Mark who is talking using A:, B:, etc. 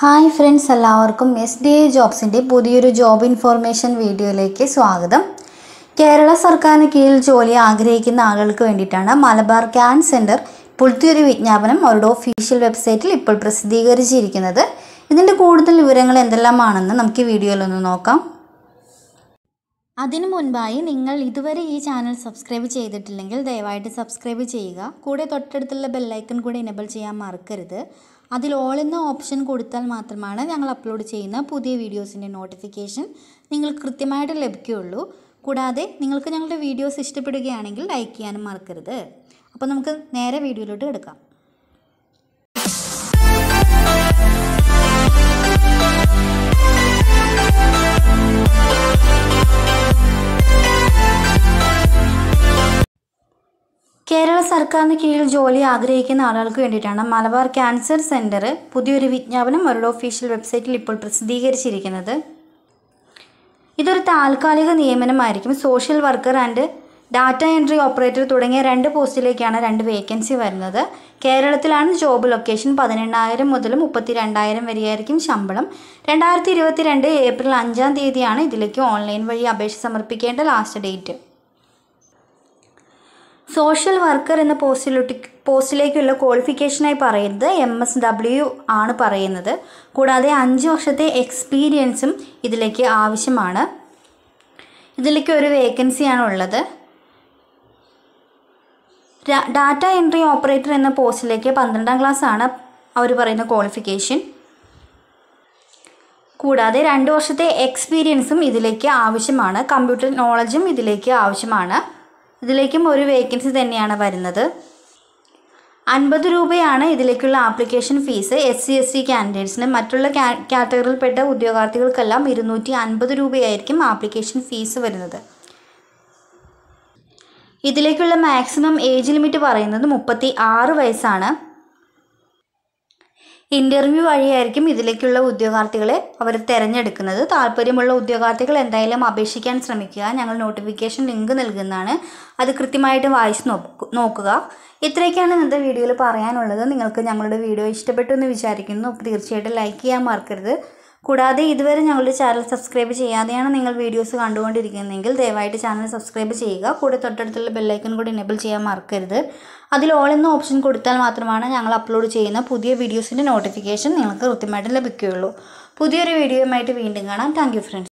A: hi friends എല്ലാവർക്കും S D A ജോബ്സിൻ്റെ പുതിയൊരു ജോബ് ഇൻഫോർമേഷൻ വീഡിയോയിലേക്ക് സ്വാഗതം കേരള സർക്കാരിന് കീഴിൽ ജോലി ആഗ്രഹിക്കുന്ന ആളുകൾക്ക് വേണ്ടിയിട്ടാണ് മലബാർ ക്യാൻ സെൻറ്റർ പുലത്തിയൊരു വിജ്ഞാപനം അവരുടെ ഒഫീഷ്യൽ വെബ്സൈറ്റിൽ ഇപ്പോൾ പ്രസിദ്ധീകരിച്ചിരിക്കുന്നത് ഇതിൻ്റെ കൂടുതൽ വിവരങ്ങൾ എന്തെല്ലാമാണെന്ന് നമുക്ക് വീഡിയോയിലൊന്ന് നോക്കാം അതിനു മുൻപായി നിങ്ങൾ ഇതുവരെ ഈ ചാനൽ സബ്സ്ക്രൈബ് ചെയ്തിട്ടില്ലെങ്കിൽ ദയവായിട്ട് സബ്സ്ക്രൈബ് ചെയ്യുക കൂടെ തൊട്ടടുത്തുള്ള ബെല്ലൈക്കൺ കൂടെ എനേബിൾ ചെയ്യാൻ മറക്കരുത് അതിൽ ഓൾ എന്ന ഓപ്ഷൻ കൊടുത്താൽ മാത്രമാണ് ഞങ്ങൾ അപ്ലോഡ് ചെയ്യുന്ന പുതിയ വീഡിയോസിൻ്റെ നോട്ടിഫിക്കേഷൻ നിങ്ങൾ കൃത്യമായിട്ട് ലഭിക്കുകയുള്ളൂ കൂടാതെ നിങ്ങൾക്ക് ഞങ്ങളുടെ വീഡിയോസ് ഇഷ്ടപ്പെടുകയാണെങ്കിൽ ലൈക്ക് ചെയ്യാനും മറക്കരുത് അപ്പോൾ നമുക്ക് നേരെ വീഡിയോയിലോട്ട് എടുക്കാം സർക്കാരിന് കീഴിൽ ജോലി ആഗ്രഹിക്കുന്ന ആളുകൾക്ക് വേണ്ടിയിട്ടാണ് മലബാർ ക്യാൻസർ സെൻറ്റർ പുതിയൊരു വിജ്ഞാപനം അവരുടെ ഒഫീഷ്യൽ വെബ്സൈറ്റിൽ ഇപ്പോൾ പ്രസിദ്ധീകരിച്ചിരിക്കുന്നത് ഇതൊരു താൽക്കാലിക നിയമനമായിരിക്കും social worker and data entry operator തുടങ്ങിയ രണ്ട് പോസ്റ്റിലേക്കാണ് രണ്ട് വേക്കൻസി വരുന്നത് കേരളത്തിലാണ് ജോബ് ലൊക്കേഷൻ പതിനെണ്ണായിരം മുതൽ മുപ്പത്തി രണ്ടായിരം വരെയായിരിക്കും ശമ്പളം രണ്ടായിരത്തി ഇരുപത്തി രണ്ട് ഏപ്രിൽ അഞ്ചാം തീയതിയാണ് ഇതിലേക്ക് ഓൺലൈൻ വഴി അപേക്ഷ സമർപ്പിക്കേണ്ട ലാസ്റ്റ് ഡേറ്റ് സോഷ്യൽ വർക്കർ എന്ന പോസ്റ്റിലോട്ട് പോസ്റ്റിലേക്കുള്ള ക്വാളിഫിക്കേഷനായി പറയുന്നത് എം എസ് ഡബ്ല്യു ആണ് പറയുന്നത് കൂടാതെ അഞ്ച് വർഷത്തെ എക്സ്പീരിയൻസും ഇതിലേക്ക് ആവശ്യമാണ് ഇതിലേക്ക് ഒരു വേക്കൻസിയാണ് ഉള്ളത് ഡാറ്റ എൻട്രി ഓപ്പറേറ്റർ എന്ന പോസ്റ്റിലേക്ക് പന്ത്രണ്ടാം ക്ലാസ് ആണ് അവർ പറയുന്ന ക്വാളിഫിക്കേഷൻ കൂടാതെ രണ്ട് വർഷത്തെ എക്സ്പീരിയൻസും ഇതിലേക്ക് ആവശ്യമാണ് കമ്പ്യൂട്ടർ നോളജും ഇതിലേക്ക് ആവശ്യമാണ് ഇതിലേക്കും ഒരു വേക്കൻസി തന്നെയാണ് വരുന്നത് അൻപത് രൂപയാണ് ഇതിലേക്കുള്ള application fees S C S C ക്യാൻഡിഡേറ്റ്സിന് മറ്റുള്ള കാറ്റഗറിയിൽപ്പെട്ട ഉദ്യോഗാർത്ഥികൾക്കെല്ലാം ഇരുന്നൂറ്റി അൻപത് രൂപയായിരിക്കും ആപ്ലിക്കേഷൻ ഫീസ് വരുന്നത് ഇതിലേക്കുള്ള മാക്സിമം ഏജ് ലിമിറ്റ് പറയുന്നത് മുപ്പത്തി ആറ് വയസ്സാണ് ഇൻ്റർവ്യൂ വഴിയായിരിക്കും ഇതിലേക്കുള്ള ഉദ്യോഗാർത്ഥികളെ അവർ തിരഞ്ഞെടുക്കുന്നത് താല്പര്യമുള്ള ഉദ്യോഗാർത്ഥികൾ എന്തായാലും അപേക്ഷിക്കാൻ ശ്രമിക്കുക ഞങ്ങൾ നോട്ടിഫിക്കേഷൻ ലിങ്ക് നൽകുന്നതാണ് അത് കൃത്യമായിട്ട് വായിച്ച് നോക്കുക ഇത്രയൊക്കെയാണ് ഇന്നത്തെ വീഡിയോയിൽ പറയാനുള്ളത് നിങ്ങൾക്ക് ഞങ്ങളുടെ വീഡിയോ ഇഷ്ടപ്പെട്ടു എന്ന് വിചാരിക്കുന്നു തീർച്ചയായിട്ടും ലൈക്ക് ചെയ്യാൻ മറക്കരുത് കൂടാതെ ഇതുവരെ ഞങ്ങളുടെ ചാനൽ സബ്സ്ക്രൈബ് ചെയ്യാതെയാണ് നിങ്ങൾ വീഡിയോസ് കണ്ടുകൊണ്ടിരിക്കുന്നതെങ്കിൽ ദയവായിട്ട് ചാനൽ സബ്സ്ക്രൈബ് ചെയ്യുക കൂടെ തൊട്ടടുത്തുള്ള ബെല്ലൈക്കൺ കൂടി എനേബിൾ ചെയ്യാൻ മറക്കരുത് അതിൽ ഓൾ എന്ന ഓപ്ഷൻ കൊടുത്താൽ മാത്രമാണ് ഞങ്ങൾ അപ്ലോഡ് ചെയ്യുന്ന പുതിയ വീഡിയോസിൻ്റെ നോട്ടിഫിക്കേഷൻ നിങ്ങൾക്ക് കൃത്യമായിട്ട് ലഭിക്കുകയുള്ളൂ പുതിയൊരു വീഡിയോയുമായിട്ട് വീണ്ടും കാണാം താങ്ക് ഫ്രണ്ട്സ്